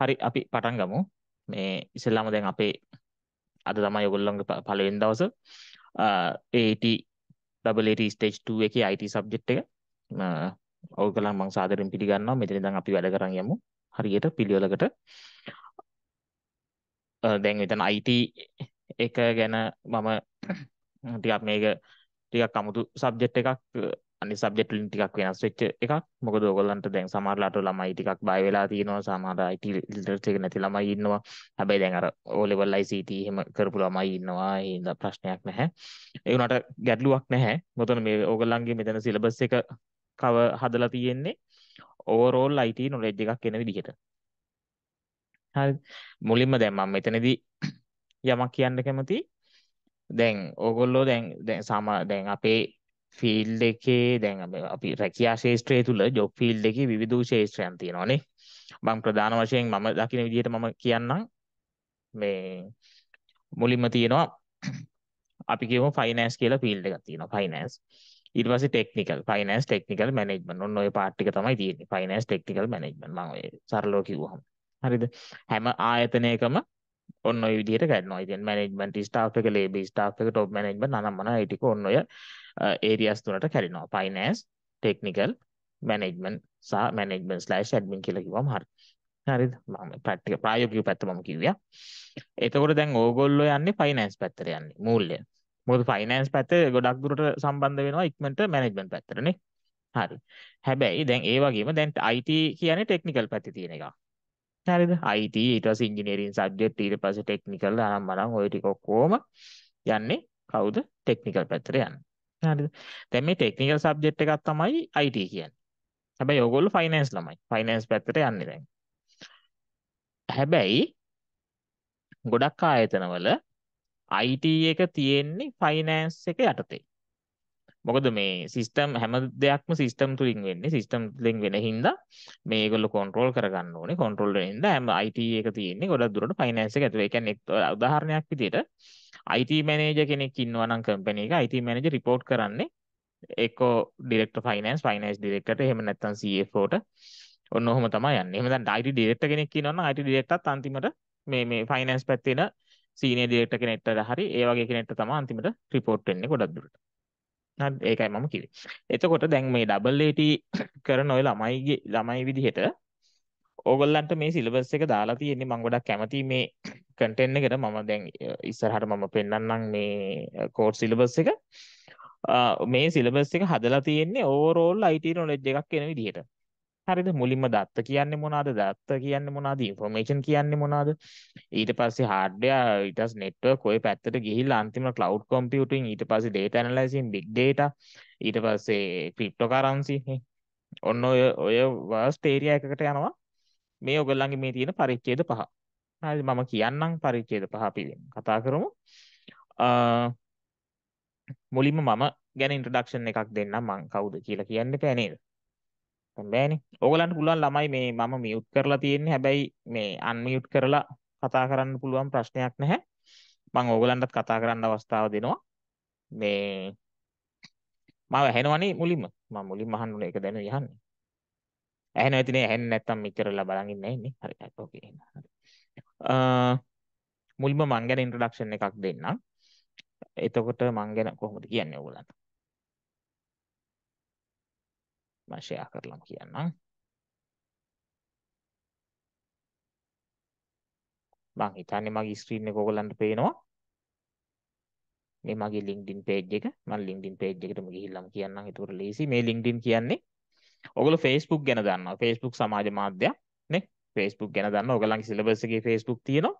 හරි අපි පටන් ගමු මේ ඉස්සෙල්ලාම දැන් අපේ අද තමයි ඔයගොල්ලන්ගේ පළවෙනි දවස AT AAT stage 2 එකේ IT subject එක ඔයගොල්ලන් මම සාදරයෙන් පිළිගන්නවා මෙතන ඉඳන් අපි වැඩ කරන් යමු හරියට පිළිවෙලකට දැන් මෙතන IT එක ගැන මම ටිකක් මේක ටිකක් අමුතු සබ්ජෙක්ට් එකක් අනිත් සබ්ජෙක්ට් වලින් ටිකක් වෙනස් වෙච්ච එකක්. මොකද ඕගොල්ලන්ට දැන් සමහරලාට ළමයි ටිකක් බය වෙලා තියෙනවා. සමහර IT ලිටරචර් එක නැති ළමයි ඉන්නවා. හැබැයි දැන් අර O level ICT එහෙම කරපු ළමයි ඉන්නවා. ඒ හින්දා ප්‍රශ්නයක් නැහැ. ඒ වුණාට ගැටලුවක් නැහැ. මොතන මේ ඕගොල්ලන්ගේ මෙතන සිලබස් එක කව හදලා තියෙන්නේ ඕවරෝල් IT නොලෙජ් එකක් එන විදිහට. හරි. මුලින්ම දැන් මම මෙතනදී යමක් කියන්න කැමතියි. දැන් ඕගොල්ලෝ දැන් දැන් සාමා දැන් අපේ ෆිල් එකේ දැන් අපි රැකයා ශේෂත්‍රය තුළ ජොබ් ෆිල් එක විධූ ශේෂත්‍රයන් තියෙනවානේ බං ප්‍රධාන වශයෙන් මම දකින විදිහට මම කියන්නම් මේ මුලින්ම තියෙනවා අපි කියව ෆයිනෑස් කියලා ෆිල්ඩ එකක් තියෙනවා ෆයිනෑස් ඊට පස්සේ ටෙක්නිකල් ෆයිනෑස් ටෙක්නිකල් මැනේජ්මන්ට් ඔන්න ඔය පාට් එක තමයි තියෙන්නේ ෆයිනෑස් ටෙක්නිකල් මැනේජ්මන්ට් මම ඔය සරලව කිව්වහම හරිද හැම ආයතනයකම ඔන්න ඔය විදිහට ගන්නවා. ඉතින් මැනේජ්මන්ට් ස්ටාෆ් එක, ලේබර් ස්ටාෆ් එක, টপ මැනේජ්මන්ට් අනම්මන ඒ ටික ඔන්න ඔය ඒරියස් තුනට කැඩෙනවා ෆයිනෑන්ස් ටෙක්නිකල් මැනේජ්මන්ට් සහ මැනේජ්මන්ට් ස්ලෑෂ් ඇඩ්මින් කියලා කිව්වම හරි හරිද මම ප්‍රැක්ටිකල් ප්‍රායෝගිකව පැත්ත මම කිව්වා එතකොට දැන් ඕගොල්ලෝ යන්නේ ෆයිනෑන්ස් පැත්තට යන්නේ මූල්‍ය මොකද ෆයිනෑන්ස් පැත්තේ ගොඩක් දුරට සම්බන්ධ වෙනවා ඉක්මනට මැනේජ්මන්ට් පැත්තටනේ හරි හැබැයි දැන් ඒ වගේම දැන් IT කියන්නේ ටෙක්නිකල් පැත්තේ තියෙන එක හරිද IT ඊට පස්සේ ඉංජිනේරින් සබ්ජෙක්ට් ඊට පස්සේ ටෙක්නිකල් අනම් මනම් ওই ටික ඔක්කොම යන්නේ කවුද ටෙක්නිකල් පැත්තට යන්නේ ප්‍රශ්න හරිද? දැන් මේ ටෙක්නිකල් සබ්ජෙක්ට් එකක් තමයි IT කියන්නේ. හැබැයි ඔයගොල්ලෝ ෆයිනෑන්ස් ළමයි. ෆයිනෑන්ස් පැත්තට යන්නේ දැන්. හැබැයි ගොඩක් ආයතනවල IT එක තියෙන්නේ ෆයිනෑන්ස් එක යටතේ. මොකද මේ සිස්ටම් හැම දෙයක්ම සිස්ටම් තුලින් වෙන්නේ සිස්ටම් තුලින් වෙන හින්දා මේ ඒගොල්ලෝ කන්ට්‍රෝල් කරගන්න ඕනේ කන්ට්‍රෝල් වෙන හින්දා හැම IT එක තියෙන්නේ ගොඩක් දුරට ෆයිනෑන්ස් එක ඇතුළේ. ඒ කියන්නේ උදාහරණයක් විදිහට IT මැනේජර් කෙනෙක් ඉන්නවා නම් කම්පැනි එක IT මැනේජර් report කරන්නේ එක්කෝ ඩිරෙක්ටර් ෆයිනෑන්ස් ෆයිනෑන්ස් ඩිරෙක්ටර්ට එහෙම නැත්නම් CFO ට ඔන්න ඔහොම තමයි යන්නේ. එහෙම දැන් IT ඩිරෙක්ටර් කෙනෙක් ඉන්නවා නම් IT ඩිරෙක්ටර්ත් අන්තිමට මේ මේ ෆයිනෑන්ස් පැත්තේ ඉන සීනියර් ඩිරෙක්ටර් කෙනෙක්ට හරි ඒ වගේ කෙනෙක්ට තමයි අන්තිමට report වෙන්නේ ගොඩක් දුරට. නඩ් ඒකයි මම කිවි එතකොට දැන් මේ ඩබල්ට කරන ඔය ළමයිගේ ළමයි විදිහට ඕගොල්ලන්ට මේ සිලබස් එක දාලා තියෙන්නේ මං ගොඩක් කැමති මේ කන්ටෙන්ට් එකට මම දැන් ඉස්සරහට මම පෙන්වන්නම් මේ කෝඩ් සිලබස් එක මේ සිලබස් එක හදලා තියෙන්නේ ඕවරෝල් IT නොලෙජ් එකක් වෙන විදිහට හරිද මුලින්ම දත්ත කියන්නේ මොනවාද දත්ත කියන්නේ මොනවාද ඉන්ෆෝමේෂන් කියන්නේ මොනවාද ඊට පස්සේ හાર્ඩ්වෙයාර් ඊට පස්සේ නෙට්වර්ක් ඔය පැත්තට ගිහිල්ලා අන්තිමට ක්ලවුඩ් කම්පියුටින් ඊට පස්සේ data analyzing big data ඊට පස්සේ cryptocurrency ඔන්න ඔය ඔය වර්ස්ට් ඒරියා එකකට යනවා මේ ඔයගොල්ලන්ගේ මේ තියෙන පරිච්ඡේද පහ හරි මම කියන්නම් පරිච්ඡේද පහ අපි කතා කරමු මුලින්ම මම ගැන ඉන්ට්‍රඩක්ෂන් එකක් දෙන්නම් මං කවුද කියලා කියන්න එපා නේද බෑනේ. ඕගලන්ට පුළුවන් ළමයි මේ මම මියුට් කරලා තියෙන්නේ. හැබැයි මේ අන්මියුට් කරලා කතා කරන්න පුළුවන් ප්‍රශ්නයක් නැහැ. මම ඕගලන්ටත් කතා කරන්න අවස්ථාව දෙනවා. මේ මම ඇහෙනවනේ මුලින්ම. මම මුලින්ම අහන්නුනේ ඒක දැනුයි අහන්නේ. ඇහෙනව ඇතිනේ ඇහෙන්නේ නැත්තම් මෙච්චරලා බලන් ඉන්නේ නැන්නේ. හරි හරි ඕකේ එහෙනම්. අ මුලින්ම මං ගැන ඉන්ට්‍රොඩක්ෂන් එකක් දෙන්නම්. එතකොට මං ගැන කොහොමද කියන්නේ ඕගලන්ට? මම ෂෙයා කරලම කියන්නම්. මං හිතන්නේ මගේ ස්ක්‍රීන් එක ඔයගලන්ට පේනවා. මේ මගේ LinkedIn page එක. මම LinkedIn page එකටම ගිහිල්ලාම කියන්නම්. ඒක උඩ ලේසි. මේ LinkedIn කියන්නේ ඔගොල්ලෝ Facebook ගැන දන්නවා. Facebook සමාජ මාධ්‍යයක් නේ. Facebook ගැන දන්නවා. ඔයගලන්ගේ syllabus එකේ Facebook තියෙනවා.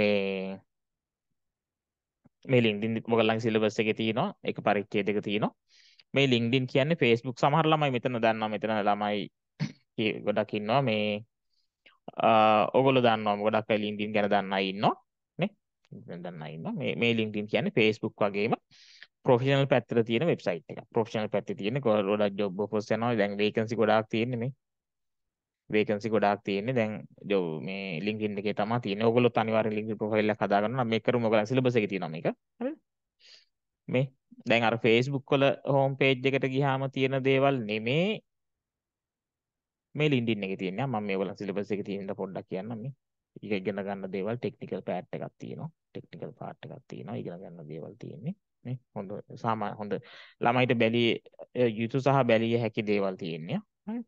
මේ මේ LinkedIn ඔයගලන්ගේ syllabus එකේ තියෙනවා. එක පරිච්ඡේදයක තියෙනවා. මේ LinkedIn කියන්නේ Facebook සමහර ළමයි මෙතන දන්නවා මෙතන ළමයි ගොඩක් ඉන්නවා මේ ඔගොල්ලෝ දන්නවා ගොඩක් අය LinkedIn ගැන දන්න අය ඉන්නවා නේ දන්න අය ඉන්නවා මේ මේ LinkedIn කියන්නේ Facebook වගේම ප්‍රොෆෙෂනල් පැත්තට තියෙන වෙබ්සයිට් එකක් ප්‍රොෆෙෂනල් පැත්තේ තියෙන ගොඩක් ජොබ් ඔෆර්ස් යනවා දැන් වේකන්සි ගොඩාක් තියෙන්නේ මේ වේකන්සි ගොඩාක් තියෙන්නේ දැන් ජොබ් මේ LinkedIn එකේ තමයි තියෙන්නේ ඔයගොල්ලෝ අනිවාර්යෙන් LinkedIn ප්‍රොෆයිල් එකක් හදාගන්න නම් මේක කරුම ඔයගොල්ලන් සිලබස් එකේ තියෙනවා මේක හරිද මේ දැන් අර Facebook වල හෝම් පේජ් එකට ගියාම තියෙන දේවල් නෙමේ මේ LinkedIn එකේ තියෙනවා. මම මේ වල සිලබස් එකේ තියෙන පොඩ්ඩක් කියන්නම් මේ. ඒක ඉගෙන ගන්න දේවල් ටෙක්නිකල් පාට් එකක් තියෙනවා. ටෙක්නිකල් පාට් එකක් තියෙනවා. ඉගෙන ගන්න දේවල් තියෙන්නේ. නේ හොඳ සාමාන්‍ය හොඳ ළමයිට බැලිය යුතු සහ බැලිය හැකි දේවල් තියෙන්නේ. හරි.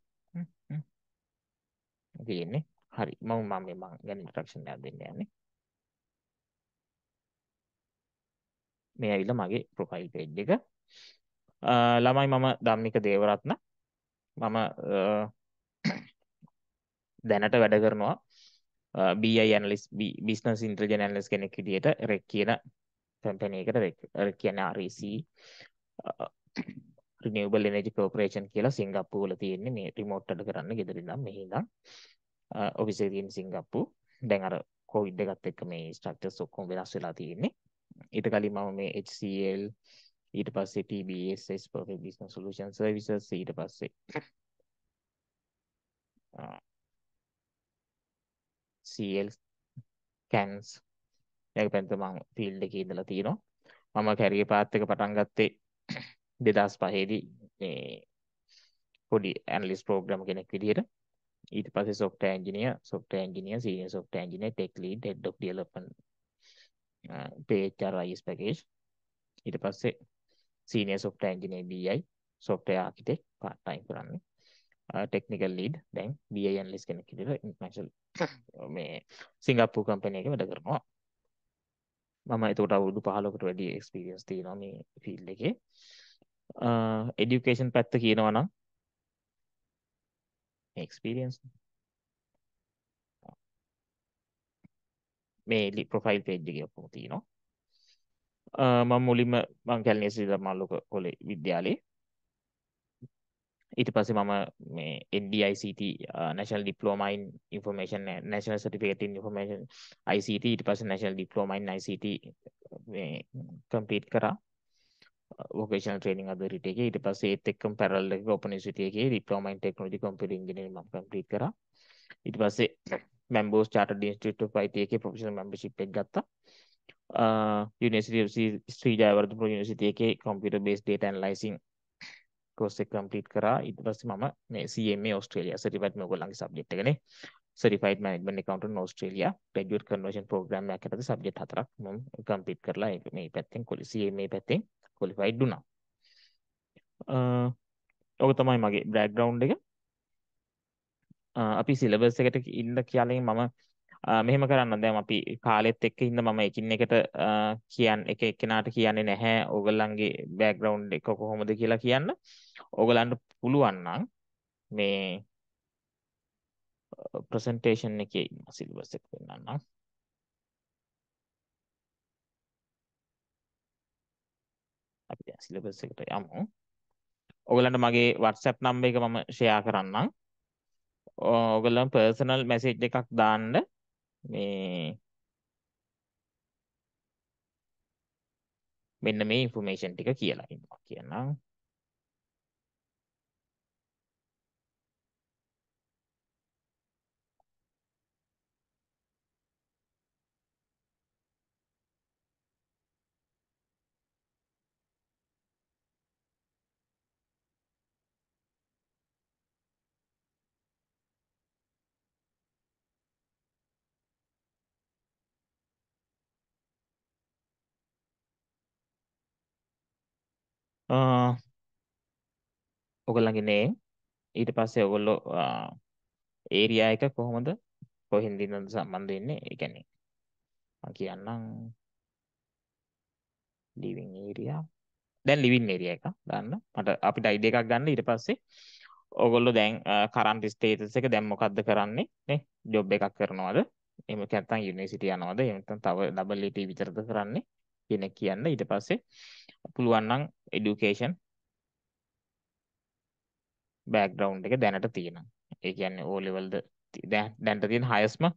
තියෙන්නේ. හරි. මම මම මම ගැන ඉන්ස්ට්‍රක්ෂන් එකක් දෙන්න යන්නේ. මේ ඇවිල්ලා මගේ ප්‍රොෆයිල් page එක. ළමයි මම ධම්මික දේවරත්න. මම දැනට වැඩ කරනවා BI analyst business intelligence analyst කෙනෙක් විදිහට රෙක් කියන කම්පැනි එකට රෙක් රෙක් කියන්නේ REC රිනියබල් එනජි කෝපරේෂන් කියලා සිංගප්පූ වල තියෙන්නේ මේ රිමෝට් වැඩ කරන්න ගෙදර ඉඳන් මෙහි ඉඳන් ඔෆිස් එකේ තියෙන සිංගප්පූ දැන් අර කොවිඩ් එකත් එක්ක මේ ස්ට්‍රක්චර්ස් ඔක්කොම වෙනස් වෙලා තියෙන්නේ ඊට කලින් මම මේ HCL ඊට පස්සේ TBSS Perfect Business Solution Services ඊට පස්සේ CL CANS එක පැත්ත මම ෆීල්ඩ් එකේ ඉඳලා තියෙනවා මම කැරියර් පාත් එක පටන් ගත්තේ 2005 දී මේ පොඩි ඇනලිස්ට් ප්‍රෝග්‍රෑම් කෙනෙක් විදිහට ඊට පස්සේ software engineer software engineer senior software engineer tech lead head of development PHRIS package ඊට පස්සේ senior software engineer BI software architect part time කරන්නේ ටෙක්නිකල් ලීඩ් දැන් BI analyst කෙනෙක් විදිහට ඉන්ටර්නැෂනල් මේ සිංගප්පූර් කම්පැනි එකේ වැඩ කරනවා මම එතකොට අවුරුදු 15කට වැඩි එක්ස්පීරියන්ස් තියෙනවා මේ ෆීල්ඩ් එකේ එඩියුකේෂන් පැත්ත කියනවා නම් එක්ස්පීරියන්ස් මේ ලි ප්‍රොෆයිල් පේජ්ජ ඔක්කොම තියෙනවා මම මුලින්ම මං කැලණිය සිරිල මල්ලුක කොලේ විද්‍යාලේ ඊට පස්සේ මම මේ NDICT National Diploma in Information National Certificate in Information ICT ඊට පස්සේ National Diploma in ICT මේ කම්ප්ලීට් කරා වොකේෂනල් ට්‍රේනින් අදරිට එකේ ඊට පස්සේ ඒත් එක්කම පැරලල් එක ඕපන් යුනිවර්සිටි එකේ Diploma in Technology Computing Engineering මම කම්ප්ලීට් කරා ඊට පස්සේ මැම්බෝස් චාටඩ ඉන්ස්ටිටියුට් ඔෆ් IT එකේ ප්‍රොෆෙෂනල් මෙම්බර්ෂිප් එක ගත්තා university of Shri Jayewardenepura university එකේ computer base data analysing course එක කම්ප්ලීට් කරා ඊට පස්සේ මම මේ CMA ඔස්ට්‍රේලියා සර්ටිෆයිඩ් මේ ඔයගොල්ලන්ගේ සබ්ජෙක්ට් එකනේ certified management accountant Australia graduate conversion programme එකක් ඇතුළත සබ්ජෙක්ට් හතරක් මම කම්ප්ලීට් කරලා මේ පැත්තෙන් CMA පැත්තෙන් ක්වොලිෆයිඩ් වුණා uh, ඔක තමයි මගේ බ්‍රෑග්‍රවන්් එක අපි සිලබස් එකට ඉන්න කියලින් මම මෙහෙම කරන්න දැන් අපි කාලෙත් එක්ක ඉන්න මම එකින් එකට කියන්න එක එක්කෙනාට කියන්නේ නැහැ ඕගොල්ලන්ගේ බෑග්ග්‍රවුන්ඩ් එක කොහොමද කියලා කියන්න. ඕගොල්ලන්ට පුළුවන් නම් මේ ප්‍රසන්ටේෂන් එකේ සිලබස් එක පෙන්වන්නම්. අපි දැන් සිලබස් එකට යමු. ඔයගලන්ට මගේ WhatsApp නම්බර එක මම ෂෙයා කරන්නම්. ඕගොල්ලන් පර්සනල් මැසේජ් එකක් දාන්න මේ මෙන්න මේ ඉන්ෆර්මේෂන් ටික කියලා ඉන්නවා කියනවා ඔගොල්ලන්ගේ නේම් ඊට පස්සේ ඔගොල්ලෝ ඒරියා එක කොහොමද කොහෙන්ද ඉඳන් සම්බන්ධ වෙන්නේ ඒ කියන්නේ මම කියන්නම් living area දැන් living area එක ගන්න මට අපිට ID එකක් ගන්න ඊට පස්සේ ඔගොල්ලෝ දැන් කරන්ට් ස්ටේටස් එක දැන් මොකද්ද කරන්නේ නේ ජොබ් එකක් කරනවද එහෙම නැත්නම් යුනිවර්සිටි යනවද එහෙම නැත්නම් තව ඩබල් ET විතරද කරන්නේ කියන එක කියන්න ඊට පස්සේ පුළුවන් නම් education background එක දැනට තියෙනවා. ඒ කියන්නේ O level ද දැන් දැනට තියෙන highestම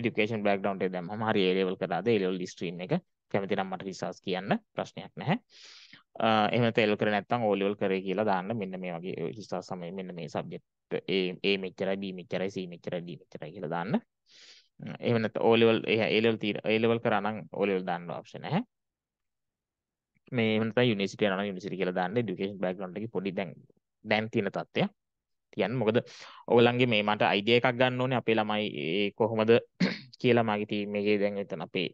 education background එක දැන් මම හරි A level කරාද A level stream එක කැමති නම් මට රිසර්ච් කියන්න ප්‍රශ්නයක් නැහැ. එහෙම නැත්නම් L කරේ නැත්නම් O level කරේ කියලා දාන්න මෙන්න මේ වගේ රිසර්ච් සමය මෙන්න මේ subject A A මෙච්චරයි B මෙච්චරයි C මෙච්චරයි D මෙච්චරයි කියලා දාන්න. එහෙම නැත්නම් O level A level තියෙන A level කරා නම් O level දාන්න option නැහැ. මේ වෙනත යුනිවර්සිටි යනවා යුනිවර්සිටි කියලා දාන්න এডুকেෂන් බෑග්ග්‍රවුන්ඩ් එකේ පොඩි දැන් දැන් තියෙන තත්ත්වය තියන්න මොකද ඔයගලන්ගේ මේ මට අයිඩියා එකක් ගන්න ඕනේ අපේ ළමයි ඒ කොහොමද කියලා මගේ ටීම් එකේ දැන් එතන අපේ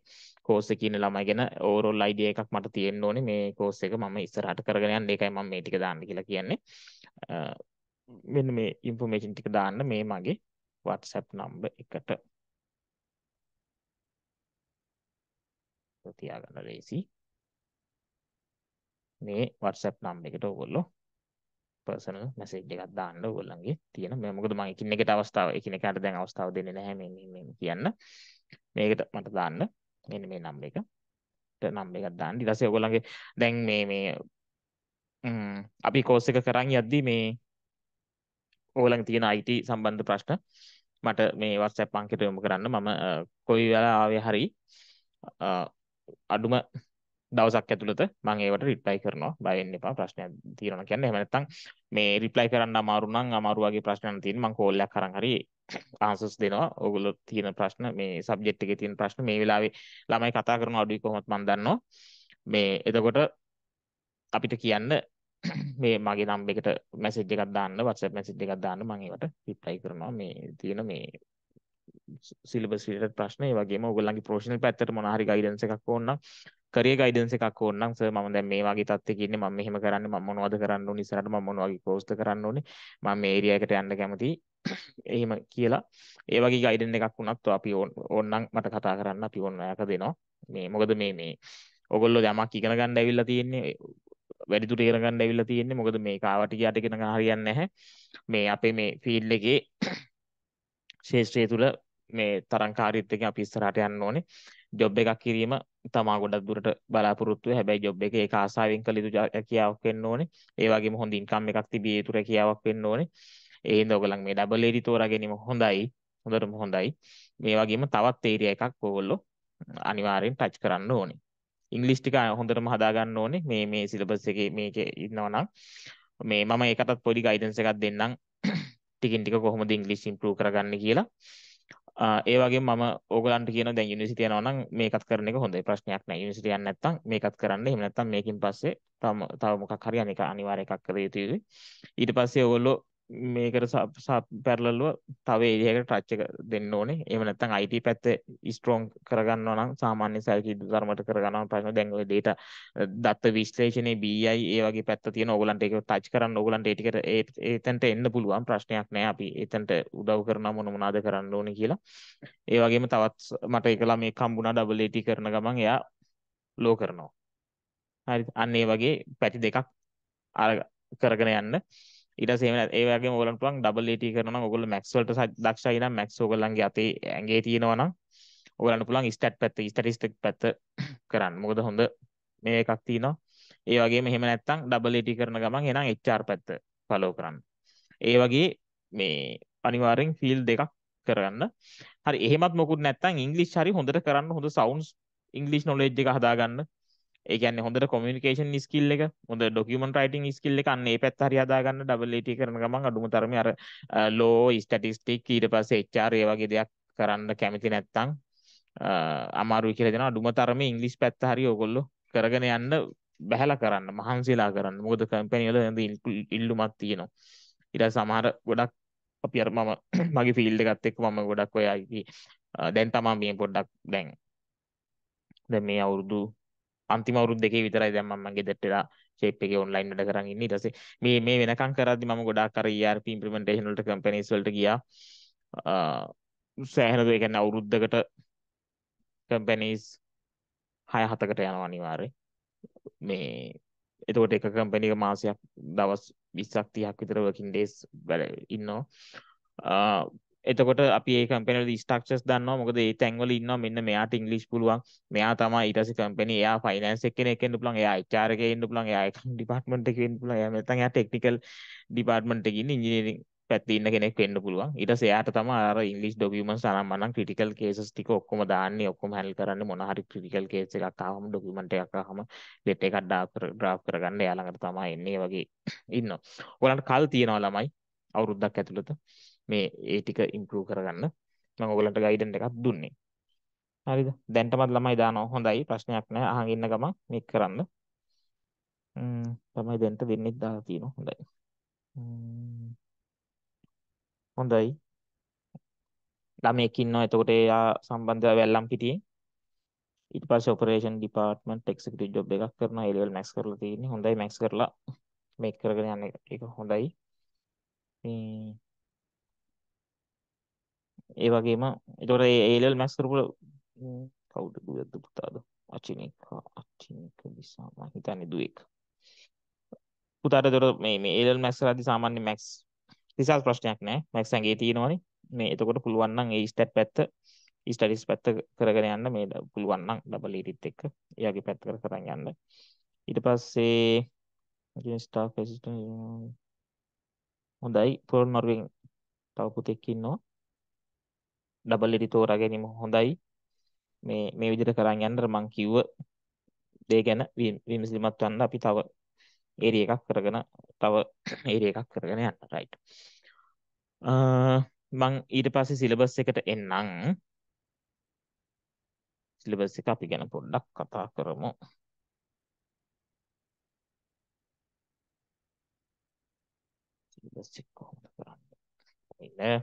කෝස් එකේ ඉන්න ළමයි ගැන ඕවරෝල් අයිඩියා එකක් මට තියෙන්න ඕනේ මේ කෝස් එක මම ඉස්සරහට කරගෙන යන්න ඒකයි මම මේ ටික දාන්න කියලා කියන්නේ මෙන්න මේ ඉන්ෆෝමේෂන් ටික දාන්න මේ මගේ WhatsApp නම්බර් එකට තියාගන්න ලේසියි මේ WhatsApp නම් එකට ඕගොල්ලෝ පර්සනල් මැසේජ් එකක් දාන්න ඕගොල්ලන්ගේ තියෙන මේ මොකද මම එකින් එකට අවස්ථාව එකින් එකට දැන් අවස්ථාව දෙන්නේ නැහැ මේ මේ කියන්න මේකට මට දාන්න මෙන්න මේ නම් එක නම් එකක් දාන්න ඊට පස්සේ ඔයගොල්ලන්ගේ දැන් මේ මේ අපි කෝස් එක කරන් යද්දී මේ ඔයගොල්ලන්ගේ තියෙන IT සම්බන්ධ ප්‍රශ්න මට මේ WhatsApp අංකයට යොමු කරන්න මම කොයි වෙලාව ආවේ හරි අඩුම දවසක් ඇතුළත මම ඒවට රිප්ලයි කරනවා බය වෙන්න එපා ප්‍රශ්නයක් තියෙනවා කියන්නේ එහෙම නැත්නම් මේ රිප්ලයි කරන්න අමාරු නම් අමාරු වගේ ප්‍රශ්නයක් තියෙන මම කෝල් එකක් අරන් හරි ආන්සර්ස් දෙනවා ඔයගොල්ලෝ තියෙන ප්‍රශ්න මේ සබ්ජෙක්ට් එකේ තියෙන ප්‍රශ්න මේ වෙලාවේ ළමයි කතා කරන අඩුයි කොහොමද මම දන්නවා මේ එතකොට අපිට කියන්න මේ මගේ නම්බෙකට මැසෙජ් එකක් දාන්න WhatsApp මැසෙජ් එකක් දාන්න මම ඒවට රිප්ලයි කරනවා මේ තියෙන මේ සිලබස් රිලේටඩ් ප්‍රශ්න ඒ වගේම ඔයගොල්ලන්ගේ ප්‍රොෆෙෂනල් පැත්තට මොන හරි ගයිඩන්ස් එකක් ඕන නම් කරිය ගයිඩන්ස් එකක් ඕන නම් සර් මම දැන් මේ වගේ තත්ත්වයක ඉන්නේ මම මෙහෙම කරන්නේ මම මොනවද කරන්න ඕනේ ඉස්සරහට මම මොන වගේ කෝස්ද කරන්න ඕනේ මම මේ ඒරියා එකට යන්න කැමතියි එහෙම කියලා ඒ වගේ ගයිඩන් එකක් වුණත් අපි ඕනනම් මට කතා කරන්න අපි ඕන අයක දෙනවා මේ මොකද මේ මේ ඔගොල්ලෝ යමක් ඉගෙන ගන්න ඇවිල්ලා තියෙන්නේ වැඩිදුර ඉගෙන ගන්න ඇවිල්ලා තියෙන්නේ මොකද මේ කාවට ගියාට ඉගෙන ගන්න හරියන්නේ නැහැ මේ අපේ මේ ෆීල්ඩ් එකේ ශේෂ්ත්‍රය තුල මේ තරංකාරීත්වයෙන් අපි ඉස්සරහට යන්න ඕනේ ජොබ් එකක් කිරීම තමා ගොඩක් දුරට බලාපොරොත්තු වෙ හැබැයි ජොබ් එකේ ඒක ආසාවෙන් කළ යුතු රැකියාවක් වෙන්න ඕනේ ඒ වගේම හොඳ ඉන්කම් එකක් තිබිය යුතු රැකියාවක් වෙන්න ඕනේ ඒ හින්දා ඔයගොල්ලන් මේ ඩබල් ඒරි තෝරා ගැනීම හොඳයි හොඳටම හොඳයි මේ වගේම තවත් ඒරියා එකක් ඕගොල්ලෝ අනිවාර්යෙන් ටච් කරන්න ඕනේ ඉංග්‍රීසි ටික හොඳටම හදා ගන්න ඕනේ මේ මේ සිලබස් එකේ මේකේ ඉන්නවා නම් මේ මම ඒකටත් පොඩි ගයිඩන්ස් එකක් දෙන්නම් ටිකින් ටික කොහොමද ඉංග්‍රීසි ඉම්ප්‍රූව් කරගන්නේ කියලා ඒ වගේ මම ඕගලන්ට කියන දැන් යුනිවර්සිටි යනවනම් මේකත් කරන එක හොඳයි ප්‍රශ්නයක් නැහැ යුනිවර්සිටි යන්නේ නැත්නම් මේකත් කරන්න එහෙම නැත්නම් මේකෙන් පස්සේ තව තව මොකක් හරි අනික අනිවාර්ය එකක් කර යුතුයි ඊට පස්සේ ඕගොල්ලෝ මේකට පැරලල්ව තව ඒදිහකට ටච්චක දෙන්න ඕනේ එම නැත්තන් අයිට පැත්ත ස්ට්‍රෝන් කරගන්න නම් සාමාන්‍ය සැකි ධර්මට කරගන්න පන දැන්ව ඩේට දත්ත විශ්ලේෂණය බයි ඒවගේ පැත් තියන ඔගලන්ට එක ටච් කරන්න ඔගලන්ට ඒටිකට ඒතැන්ට එන්න පුළුවන් ප්‍රශ්නයක් නෑ අපි එතැන්ට උදව් කරන මොන මනාද කරන්න ඕන කියලා ඒවගේම තවත් මට එකලා මේ කම්බුණ ඩබලේටි කරන ගමන් එයා ලෝ කරනවා හරි අන්නේ වගේ පැටි දෙකක් අර කරගෙන යන්න ඊට පස්සේ එහෙම ඒ වගේම ඕගොල්ලන්ට පුළුවන් ඩබල් AT කරනවා නම් ඕගොල්ලෝ මැක්ස් වලට දක්ෂයි නම් මැක්ස් ඕගොල්ලන්ගේ අතේ ඇඟේ තියෙනවා නම් ඕගොල්ලන්ට පුළුවන් ස්ටැට් පැත්ත ස්ටැටිස්ටික් පැත්ත කරන්න. මොකද හොඳ මේ එකක් තියෙනවා. ඒ වගේම එහෙම නැත්නම් ඩබල් AT කරන ගමන් එහෙනම් HR පැත්ත ෆලෝ කරන්න. ඒ වගේ මේ අනිවාර්යෙන් ෆීල්ඩ් දෙකක් කරගන්න. හරි එහෙමත් මොකුත් නැත්නම් ඉංග්‍රීසි හරි හොඳට කරන්න හොඳ සවුන්ඩ්ස් ඉංග්‍රීසි නොලෙජ් එක හදාගන්න. ඒකන්න හොඳට කොමිනිකේෂන් ස්කිල් එක හොඳ ඩොකියමන්ට් රයිටින් ස්කිල් එක අන්න ඒ පැත්ත හරි හදාගන්න ඩබල් ඒටී e කරන ගමන් අඩුම තරමේ අර ලෝ ස්ටැටිස්ටික් ඊට පස්සේ HR ඒ වගේ දෙයක් කරන්න කැමති නැත්නම් අමාරුයි කියලා දෙනවා අඩුම තරමේ ඉංග්‍රීසි පැත්ත හරි ඕගොල්ලෝ කරගෙන යන්න බැහැලා කරන්න මහන්සිලා කරන්න මොකද කම්පැනි වල ඉල්ලුමක් තියෙනවා ඊට සමහර ගොඩක් අපි අර මම මගේ ෆීල්ඩ් එකත් එක්ක මම ගොඩක් ඔයයි දැන් තමයි මේ පොඩ්ඩක් දැන් දැන් මේ අවුරුදු අන්තිමවරුත් දෙකේ විතරයි දැන් මම ගෙදරටලා ෂේප් එකේ ඔන්ලයින් වැඩ කරන් ඉන්නේ ඊට පස්සේ මේ මේ වෙනකම් කරද්දි මම ගොඩාක් අර ERP implementation වලට companies වලට ගියා සෑහෙන දේ කියන්නේ අවුරුද්දකට companies 6 7කට යනවා අනිවාර්යෙන් මේ එතකොට එක කම්පැනි එක මාසයක් දවස් 20ක් 30ක් විතර working days වැඩ ඉන්නවා එතකොට අපි ඒ කම්පැනිවල ස්ට්‍රක්චර්ස් දන්නවා මොකද ඒ තැන්වල ඉන්නවා මෙන්න මෙයාට ඉංග්‍රීසි පුළුවන් මෙයා තමයි ඊට පස්සේ කම්පැනි එයා ෆයිනෑන්ස් එකේ කෙනෙක් වෙන්න පුළුවන් එයා HR එකේ ඉන්න පුළුවන් එයා account department එකේ ඉන්න පුළුවන් එයා නැත්නම් එයා technical department එකේ ඉන්න engineering පැත්තේ ඉන්න කෙනෙක් වෙන්න පුළුවන් ඊට පස්සේ එයාට තමයි අර ඉංග්‍රීසි documents අනම් මනම් critical cases ටික ඔක්කොම දාන්නේ ඔක්කොම handle කරන්නේ මොන හරි critical case එකක් ආවම document එකක් ආවම let එකක් draft කරගන්න එයා ළඟට තමයි එන්නේ වගේ ඉන්නවා ඔයාලට කල් තියනවා ළමයි අවුරුද්දක් ඇතුළත මේ ඒ ටික ඉම්ප්‍රූව් කරගන්න මම ඔයගලන්ට ගයිඩන්ස් එකක් දුන්නේ. හරිද? දැන්ටමත් ළමයි දානවා. හොඳයි. ප්‍රශ්නයක් නැහැ. අහන් ඉන්න ගම මේක කරන්න. ම්ම් තමයි දැන්ට දෙන්නෙත් දාලා තියෙනවා. හොඳයි. හොඳයි. ළමයෙක් ඉන්නවා. එතකොට එයා සම්බන්ධව වැල්ලම් පිටියේ ඊට පස්සේ ඔපරේෂන් ඩිපාර්ට්මන්ට් එක්සිකියුටිව් ජොබ් එකක් කරනවා. ඒ ලෙවල් මැක්ස් කරලා තියෙන්නේ. හොඳයි මැක්ස් කරලා මේක කරගෙන යන්න එක හොඳයි. මේ ඒ වගේම එතකොට ඒ ඒලල් මැස් කරපු කවුද දුවද්ද පුතාද අචිනික අචිනික දිසා මම හිතන්නේ දුවෙක් පුතාට එතකොට මේ මේ ඒලල් මැස් කරද්දී සාමාන්‍ය මැක්ස් රිසල්ට් ප්‍රශ්නයක් නෑ මැක්ස් ඇඟේ තියෙනවනේ මේ එතකොට පුළුවන් නම් ඒ ස්ටැට් පැත්ත ස්ටඩිස් පැත්ත කරගෙන යන්න මේ පුළුවන් නම් ඩබල් ඊටිත් එක්ක එයාගේ පැත්ත කර කරන් යන්න ඊට පස්සේ ස්ටාෆ් ඇසිස්ටන්ට් හොඳයි පොල් නොර්වෙන් තව පුතෙක් ඉන්නවා ඩබල් එඩි තෝරා ගැනීම හොඳයි මේ මේ විදිහට කරන් යන්න මං කිව්ව දේ ගැන විමසිලිමත් වන්න අපි තව ඒරිය එකක් කරගෙන තව ඒරිය එකක් කරගෙන යන්න රයිට් මං ඊට පස්සේ සිලබස් එකට එන්නම් සිලබස් එක අපි ගැන පොඩ්ඩක් කතා කරමු සිලබස් එක කොහොමද කරන්නේ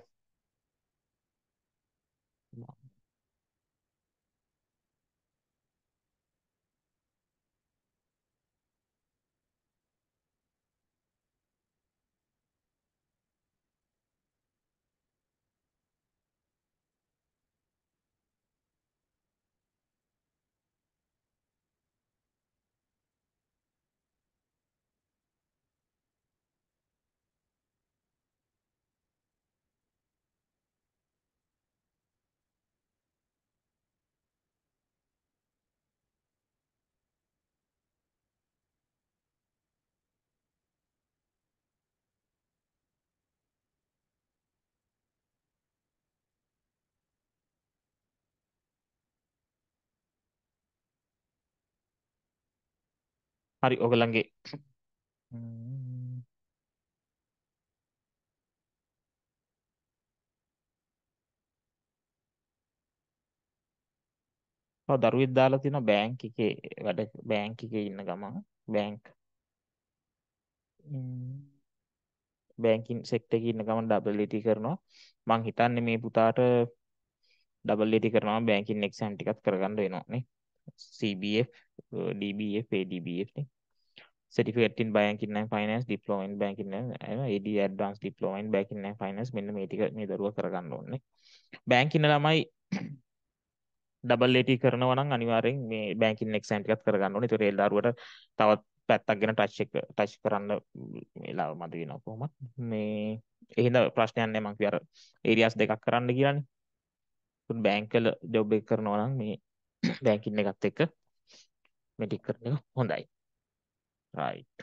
හරි ඔගලන්ගේ දරුවෙක් දාලා තියෙනවා බැංක් එකේ වැඩ බැංක් එකේ ඉන්න ගමන් බැංක් බැංකින් සෙක්ටර් එකේ ඉන්න ගමන් ඩබල් ET කරනවා මං හිතන්නේ මේ පුතාට ඩබල් ET කරනවා බැංකින් එක්සෑම් ටිකක් කරගන්න වෙනවා නේ CBF, uh, DBF, ADBF නේ. certificate in banking and finance diploma in banking and eh, AD advanced diploma in banking and finance මෙන්න මේ ටික මේ දරුවා කරගන්න ඕනේ. banking ළමයි double AT කරනවා නම් අනිවාර්යෙන් මේ banking exam ටිකත් කරගන්න ඕනේ. ඒතකොට ඒ දරුවට තවත් පැත්තක් ගැන ටච් එක ටච් කරන්න වෙලාව මදි වෙනවා කොහොමත්. මේ එහෙනම් ප්‍රශ්නයක් නැහැ මං කිය අර areas දෙකක් කරන්න කියලානේ. ඒත් bank වල job එක කරනවා නම් මේ බැංකින් එකත් එක්ක මේ ටික කරන එක හොඳයි. right.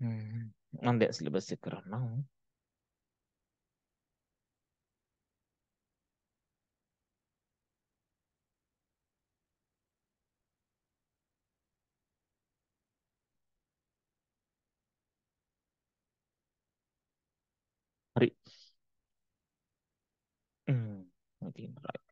හ්ම් මම දැන් සිලබස් එක කරන්නම්. හරි. හ්ම්. ඉතින් right.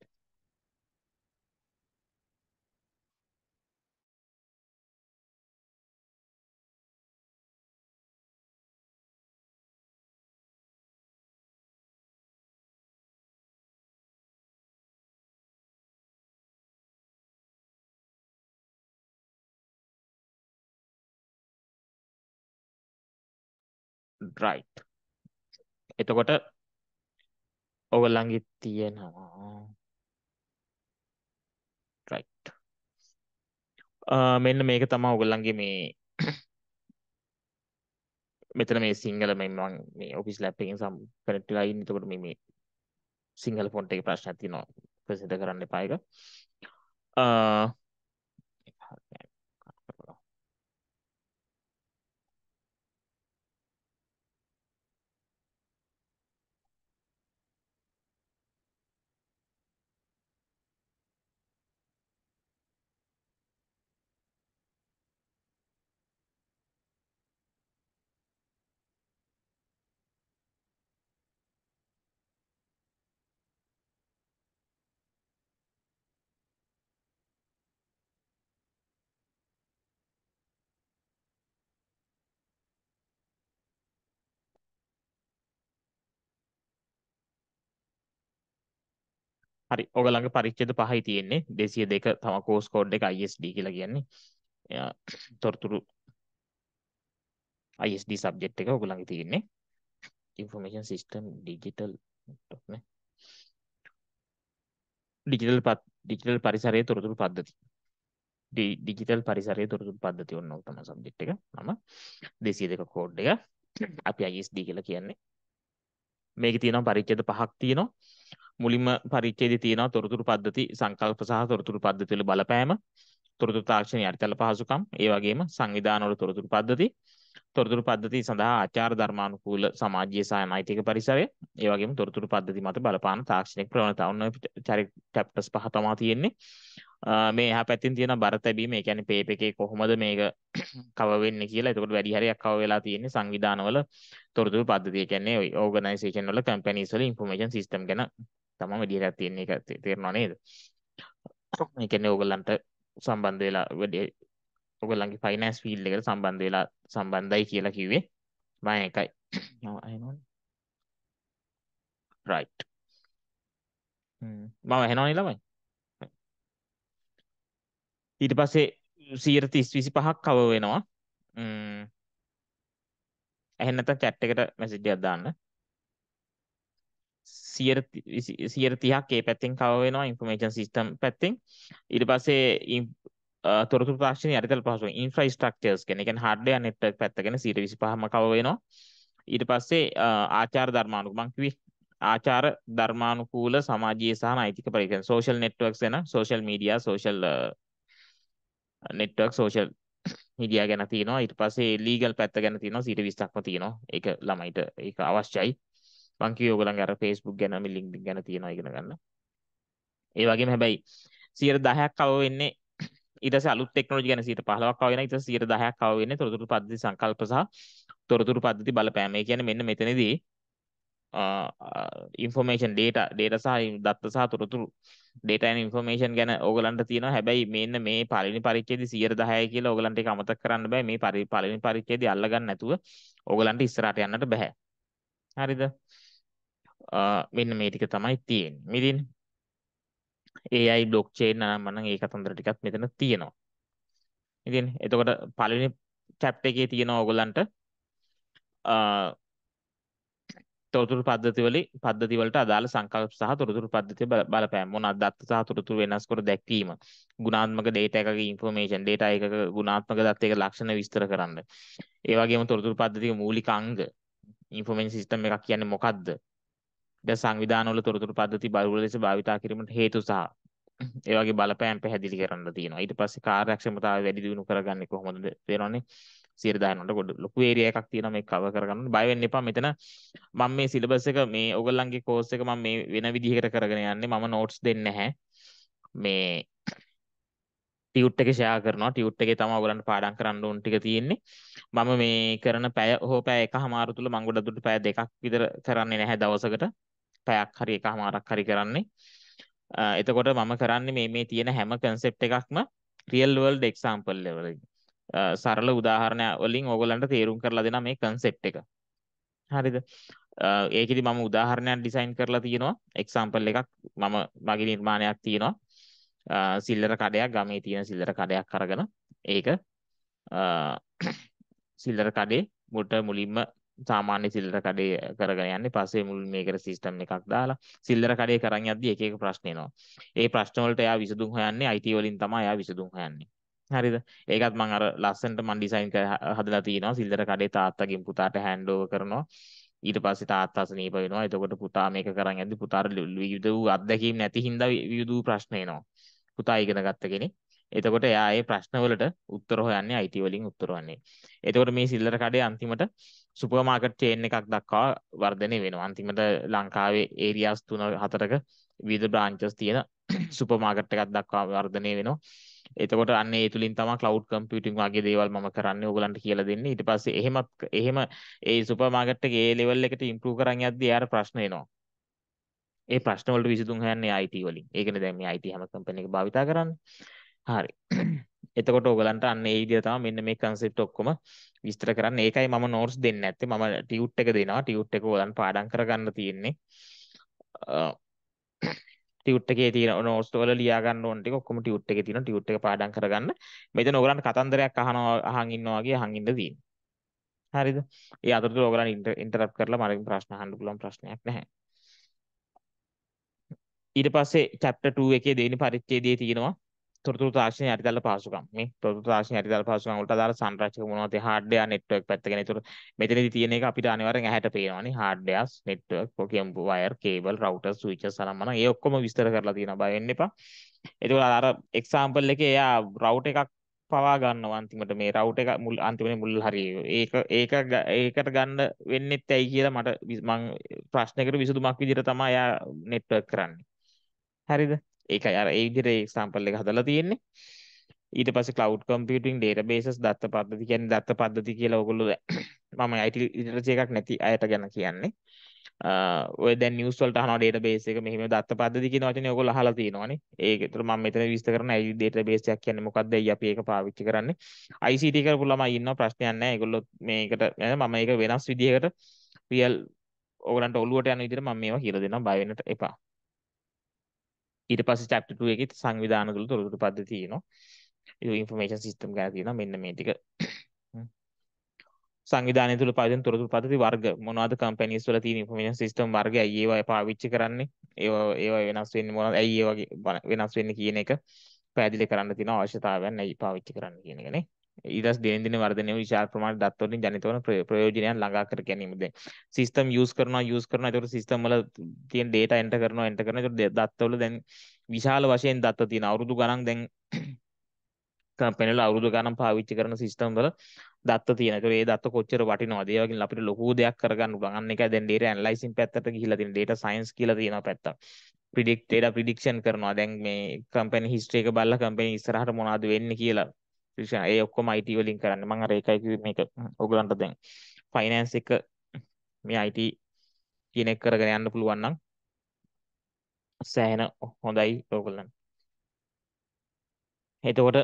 right එතකොට ඔයගොල්ලන්ගේ තියෙනවා right මෙන්න මේක තමයි ඔයගොල්ලන්ගේ මේ මෙතන මේ සිංහල මේ මම මේ ඔෆිස් ලැබ් එකෙන් සම් කනෙක්ට් වෙලා ඉන්නේ. එතකොට මේ මේ සිංහල ෆොන්ට් එකේ ප්‍රශ්නයක් තියෙනවා. ප්‍රසිද්ධ කරන්න එපා ඒක. අ හරි ඔග ළඟ පරිච්ඡේද පහයි තියෙන්නේ 202 තම කෝස් කෝඩ් එක ISD කියලා කියන්නේ තොරතුරු ISD සබ්ජෙක්ට් එක ඔග ළඟ තියෙන්නේ information system digital නේ digital digital පරිසරයේ තොරතුරු පද්ධති ඩිජිටල් පරිසරයේ තොරතුරු පද්ධතිය ඔන්න ඔක තමයි සබ්ජෙක්ට් එක නම 202 කෝඩ් එක අපි ISD කියලා කියන්නේ මේකේ තියෙනවා පරිච්ඡේද පහක් තියෙනවා මුලින්ම පරිච්ඡේදයේ තියෙනවා තොරතුරු පද්ධති සංකල්ප සහ තොරතුරු පද්ධති වල බලපෑම තොරතුරු තාක්ෂණයේ අරිතල පහසුකම් ඒ වගේම සංවිධානවල තොරතුරු පද්ධති තොරතුරු පද්ධති සඳහා ආචාර ධර්මානුකූල සමාජීය සහ නෛතික පරිසරය ඒ වගේම තොරතුරු පද්ධති මත බලපාන තාක්ෂණික ප්‍රවණතා ඔන්න චැප්ටර්ස් පහ තමයි තියෙන්නේ මේ එහා පැත්තෙන් තියෙන බර තැබීම ඒ කියන්නේ පේප් එකේ කොහොමද මේක කව වෙන්නේ කියලා එතකොට වැඩි හරියක් කව වෙලා තියෙන්නේ සංවිධානවල තොරතුරු පද්ධතිය කියන්නේ ඔයි ඕගනයිසේෂන් වල කම්පැනිස් වල ඉන්ෆර්මේෂන් සිස්ටම් ගැන තමම ඩියටත් තියන්නේ එක තේරනවා නේද එකන්නේ ඕගල්ලන්ට සම්බන්ධ වෙලා වැඩේ ඔගල්ලන්ගේ ෆයිනස් ෆිල් එකට සම්බන්ධ වෙලා සම්බන්ධයි කියලා කිව්වේ මම එකයි රයිට් මම ඇහෙනවනේ ළමයි ඊට පස්සේ සියයට තිස් විසි පහක් කව වෙනවා ඇහෙන්නත චැට් එකට මැසිඩියක් දාන්න සියරතිහක් ඒ පැත්තෙන් කවවෙනවා ඉන්ෆර්මේෂන් සිිස්ටම් පැත්තෙන් ඉට පසේ තොරතු ප්‍රශ්න අරිතල් පහසු ඉන්ෆ්‍රයි ස්ටක්ටර්ස් කෙන එක හඩ නෙට්ක් පැත්තගෙන සිට විසි පහම කවවෙනවා ඊට පස්සේ ආචාර ධර්මානුකුමං කිවි ආචාර ධර්මානුකූල සමාජයේ සහ නෛතික පරීක්ෂණ සෝෂල් නෙට්වර්ක්ස් එන social media social network social media ගැන තියෙනවා ඊට පස්සේ ලීගල් පැත්ත ගැන තියෙනවා 120ක්ම තියෙනවා ඒක ළමයිට ඒක අවශ්‍යයි මං කිව්වේ ඔයගලන්ගේ අර Facebook ගැන මේ LinkedIn ගැන තියෙනවා ඉගෙන ගන්න. ඒ වගේම හැබැයි 10%ක් කව වෙන්නේ ඊට පස්සේ අලුත් ටෙක්නොලොජි ගැන 15%ක් කව වෙනවා ඊට පස්සේ 10%ක් කව වෙන්නේ තොරතුරු පද්ධති සංකල්ප සහ තොරතුරු පද්ධති බලපෑම. ඒ කියන්නේ මෙන්න මෙතනදී ඉන්ෆෝමේෂන් ඩේට ඩේට සහ දත්ත සහ තොරතුරු ඩේටන් ඉන්ෆෝමේෂන් ගැන ඕගලන්ට තියෙනවා හැබැයි මෙන්න මේ පළවෙනි පරිච්ඡේදයේ 10% කියලා ඕගලන්ට ඒක අමතක කරන්න බෑ මේ පළවෙනි පරිච්ඡේදය අල්ලගන්න නැතුව ඕගලන්ට ඉස්සරහට යන්නට බෑ හරිද මෙන්න මේ ටික තමයි තියෙන්නේ. මෙදින් AI blockchain නම් නම් ඒ කතන්දර ටිකක් මෙතන තියෙනවා. ඉතින් එතකොට පළවෙනි චැප්ටර් එකේ තියෙනවා ඕගොල්ලන්ට තොරතුරු පද්ධතිවලි පද්ධතිවලට අදාළ සංකල්ප සහ තොරතුරු පද්ධතිය බලපෑම් මොනවාද දත්ත සහ තොරතුරු වෙනස් කර දැක්වීම ගුණාත්මක ඩේටා එකක ඉන්ෆෝමේෂන් ඩේටා එකක ගුණාත්මක දත්ත එක ලක්ෂණ විස්තර කරන්න ඒ වගේම තොරතුරු පද්ධතියේ මූලික අංග ඉන්ෆෝමේෂන් සිස්ටම් එකක් කියන්නේ මොකක්ද ද සංවිධානවල තොරතුරු පද්ධති බලවල ලෙස භාවිතා කිරීමට හේතු සහ ඒ වගේ බලපෑම් පැහැදිලි කරන්න තියෙනවා. ඊට පස්සේ කාර්යක්ෂමතාවය වැඩි දියුණු කරගන්නේ කොහොමද තේරෙන්නේ? 10% වලට ගොඩ ලොකු ඒරියා එකක් තියෙනවා මේක කවර් කරගන්න. බය වෙන්න එපා. මෙතන මම මේ සිලබස් එක මේ ඔයගොල්ලන්ගේ කෝස් එක මම මේ වෙන විදිහකට කරගෙන යන්නේ. මම නෝට්ස් දෙන්නේ නැහැ. මේ ටියුට් එක ෂෙයා කරනවා. ටියුට් එකේ තමයි ඔයගොල්ලන්ට පාඩම් කරන්න ඕන ටික තියෙන්නේ. මම මේ කරන පැය හෝ පැය එකමාර තුල මම ගොඩක් දුරට පැය දෙකක් විතර කරන්නේ නැහැ දවසකට. පැයක් හරි එකමාරක් හරි කරන්නේ. එතකොට මම කරන්නේ මේ මේ තියෙන හැම concept එකක්ම real world example level සරල උදාහරණ වලින් ඕගොල්ලන්ට තේරුම් කරලා දෙනවා මේ concept එක. හරිද? ඒකෙදි මම උදාහරණයක් ඩිසයින් කරලා තියෙනවා. example එකක් මම මගේ නිර්මාණයක් තියෙනවා. සිල්ලර කඩයක් ගමේ තියෙන සිල්ලර කඩයක් අරගෙන ඒක සිල්ලර කඩේ මුට මුලින්ම සාමාන්‍ය සිල්ලර කඩේ කරගෙන යන්නේ පස්සේ මුල් මේකට සිස්ටම් එකක් දාලා සිල්ලර කඩේ කරන් යද්දී එක එක ප්‍රශ්න එනවා. ඒ ප්‍රශ්න වලට එයා විසඳුම් හොයන්නේ IT වලින් තමයි එයා විසඳුම් හොයන්නේ. හරිද ඒකත් මං අර ලස්සන්ට මන් ඩිසයින් හදලා තියෙනවා සිල්ලර කඩේ තාත්තගෙන් පුතාට හෑන්ඩ් ඕවර් කරනවා ඊට පස්සේ තාත්තා සනීප වෙනවා එතකොට පුතා මේක කරන් යද්දි පුතාට විවිධ වූ අත්දැකීම් නැති හින්දා විවිධ වූ ප්‍රශ්න එනවා පුතා ඉගෙන ගත්ත කෙනෙක් එතකොට එයා ඒ ප්‍රශ්නවලට උත්තර හොයන්නේ IT වලින් උත්තර හොයන්නේ. එතකොට මේ සිල්ලර කඩේ අන්තිමට සුපර් මාකට් චේන් එකක් දක්වා වර්ධනය වෙනවා. අන්තිමට ලංකාවේ ඒරියාස් 3 4ක විවිධ බ්‍රාන්චස් තියෙන සුපර් මාකට් එකක් දක්වා වර්ධනය වෙනවා. එතකොට අන්න ඒ තුලින් තමයි cloud computing වගේ දේවල් මම කරන්නේ ඕගලන්ට කියලා දෙන්නේ. ඊට පස්සේ එහෙමත් එහෙම ඒ සුපර් මාකට් එකේ ඒ level එකට improve කරන් යද්දී එයාට ප්‍රශ්න එනවා. ඒ ප්‍රශ්න වලට විසඳුම් හොයන්නේ IT වලින්. ඒකනේ දැන් මේ IT හැම කම්පැනි එක භාවිතා කරන්නේ. හරි. එතකොට ඔයගලන්ට අන්න ඒ විදිහ තමයි මෙන්න මේ concept ඔක්කොම විස්තර කරන්න. ඒකයි මම notes දෙන්න නැත්තේ. මම ටියුට් එක දෙනවා. ටියුට් එක ඔයගලන් පාඩම් කරගන්න තියෙන්නේ. ටියුට් එකේ තියෙන notes වල ලියා ගන්න ඕන ටික ඔක්කොම ටියුට් එකේ තියෙනවා. ටියුට් එක පාඩම් කරගන්න. මෙතන ඔයගලන්ට කතන්දරයක් අහනවා අහන් ඉන්නවා වගේ අහන් ඉන්න තියෙන්නේ. හරිද? ඒ අතරතුර ඔයගලන් ඉන්ටරප්ට් කරලා මගෙන් ප්‍රශ්න අහන්න පුළුවන් ප්‍රශ්නයක් නැහැ. ඊට පස්සේ chapter 2 එකේ දෙවෙනි පරිච්ඡේදයේ තියෙනවා තොරතුරු තාක්ෂණයේ යටිදල පහසුකම් මේ තොරතුරු තාක්ෂණයේ යටිදල පහසුකම් වලට අදාළ සංරක්ෂක මොනවද හાર્ඩ්වෙයා නෙට්වර්ක් පැත්ත ගැන. ඒතොර මෙතනදී තියෙන එක අපිට අනිවාර්යෙන් ඇහැට පේනවානේ හાર્ඩ්වෙයාස් නෙට්වර්ක් ඔකෙම් වයර් කේබල් රවුටර් ස්විච්ස් අනම්මන ඒ ඔක්කොම විස්තර කරලා තියෙනවා බය වෙන්න එපා. ඒතකොට අර එක්සැම්පල් එකේ එයා රවුට් එකක් පවා ගන්නවා අන්තිමට මේ රවුට් එක මුල් අන්තිමනේ මුල් හරිය ඒක ඒක ඒකට ගන්න වෙන්නෙත් ඇයි කියලා මට මං ප්‍රශ්නයකට විසඳුමක් විදිහට තමයි එයා නෙට්වර්ක් කරන්නේ. හරිද? ඒකයි අර ඒ විදිහට එක්සැම්පල් එක හදලා තියෙන්නේ. ඊට පස්සේ cloud computing databases දත්ත පද්ධති කියන්නේ දත්ත පද්ධති කියලා ඔයගොල්ලෝ මම IT ලිටරසි එකක් නැති අයට ගැන කියන්නේ. ඔය දැන් නිවස් වලට අහනවා database එක මෙහෙම දත්ත පද්ධති කියන වචනේ ඔයගොල්ලෝ අහලා තියෙනවානේ. ඒක ඒතර මම මෙතන විස්තර කරන ඇයි database එකක් කියන්නේ මොකක්ද ඇයි අපි ඒක පාවිච්චි කරන්නේ. ICT කරපු ළමයි ඉන්නවා ප්‍රශ්නයක් නැහැ. ඒගොල්ලෝ මේකට මම ඒක වෙනස් විදිහකට රියල් ඔයගලන්ට ඔළුවට යන විදිහට මම මේවා කියලා දෙනවා බය වෙන්නට එපා. ඊට පස්සේ chapter 2 එකේ සංවිධාන වල තොරතුරු පද්ධති තියෙනවා. ඒක information system ගැන තියෙනවා. මෙන්න මේ ටික. සංවිධානය තුළ පවතින තොරතුරු පද්ධති වර්ග මොනවද companies වල තියෙන information system වර්ගය ඇයි ඒවා පාවිච්චි කරන්නේ? ඒවා ඒවා වෙනස් වෙන්නේ මොනවද? ඇයි ඒ වගේ වෙනස් වෙන්නේ කියන එක පැහැදිලි කරන්න තියෙන අවශ්‍යතාවයන් ඇයි පාවිච්චි කරන්න කියන එක නේ. ඊටස් දිනෙන් දින වර්ධනය වෙන විශාල ප්‍රමාණයක් දත් වලින් ජනිත වන ප්‍රයෝජනයන් ළඟා කර ගැනීම දැන් සිස්ටම් යූස් කරනවා යූස් කරනවා ඒතකොට සිස්ටම් වල තියෙන data enter කරනවා enter කරනවා ඒතකොට දත් වල දැන් විශාල වශයෙන් දත් තියෙන අවුරුදු ගණන් දැන් කම්පැනි වල අවුරුදු ගණන් පාවිච්චි කරන සිස්ටම් වල දත් තියෙන. ඒතකොට ඒ දත් කොච්චර වටිනවද? ඒ වගේ අපිට ලොකු දෙයක් කරගන්න පුළුවන්. අන්න ඒකයි දැන් data analyzing පැත්තට ගිහිලා තියෙන data science කියලා තියෙන පැත්තක්. predict data prediction කරනවා. දැන් මේ කම්පැනි history එක බලලා කම්පැනි ඉස්සරහට මොනවද වෙන්නේ කියලා ක්‍රිෂා ඒ ඔක්කොම IT වලින් කරන්න මම අර ඒකයි කිව්වේ මේක ඔයගලන්ට දැන් ෆයිනෑන්ස් එක මේ IT කියන එක කරගෙන යන්න පුළුවන් නම් සෑහෙන හොඳයි ඔයගලන්ට එතකොට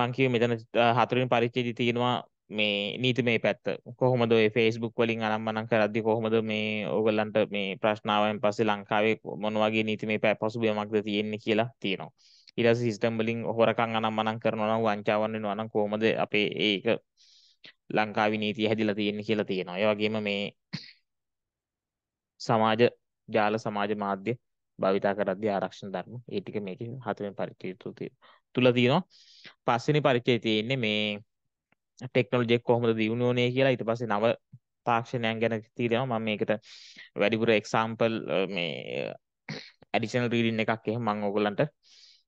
මං කිව්වේ මෙතන හතරවෙනි පරිච්ඡේදය තියෙනවා මේ නීතිමය පැත්ත කොහොමද ඔය Facebook වලින් අනම්මනම් කරද්දී කොහොමද මේ ඕගලන්ට මේ ප්‍රශ්නාවෙන් පස්සේ ලංකාවේ මොන වගේ නීතිමය පසුබිමක්ද තියෙන්නේ කියලා තියෙනවා ඊට පස්සේ සිස්ටම් වලින් හොරකම් අනම්මනම් කරනවා නම් වංචාවන් වෙනවා නම් කොහොමද අපේ ඒක ලංකාවේ නීතිය හැදිලා තියෙන්නේ කියලා තියෙනවා. ඒ වගේම මේ සමාජ ජාල සමාජ මාධ්‍ය භාවිතා කරද්දී ආරක්ෂණ ධර්ම ඒ ටික මේකේ හතරෙන් පරිච්ඡේදය තුල තියෙනවා. පස්වෙනි පරිච්ඡේදය තියෙන්නේ මේ ටෙක්නොලොජි එක කොහොමද දියුණු වෙන්නේ කියලා ඊට පස්සේ නව තාක්ෂණයන් ගැන තියෙනවා. මම මේකට වැඩිපුර එක්සැම්පල් මේ ඇඩිෂනල් රීඩින් එකක් එහෙම මම ඕගොල්ලන්ට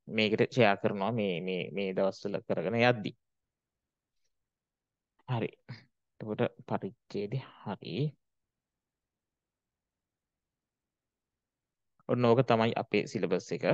මේකට ෂෙයා කරනවා මේ මේ මේ දවස්වල කරගෙන යද්දී. හරි. එතකොට පරිච්ඡේදේ හරි. ඔන්න ඕක තමයි අපේ සිලබස් එක.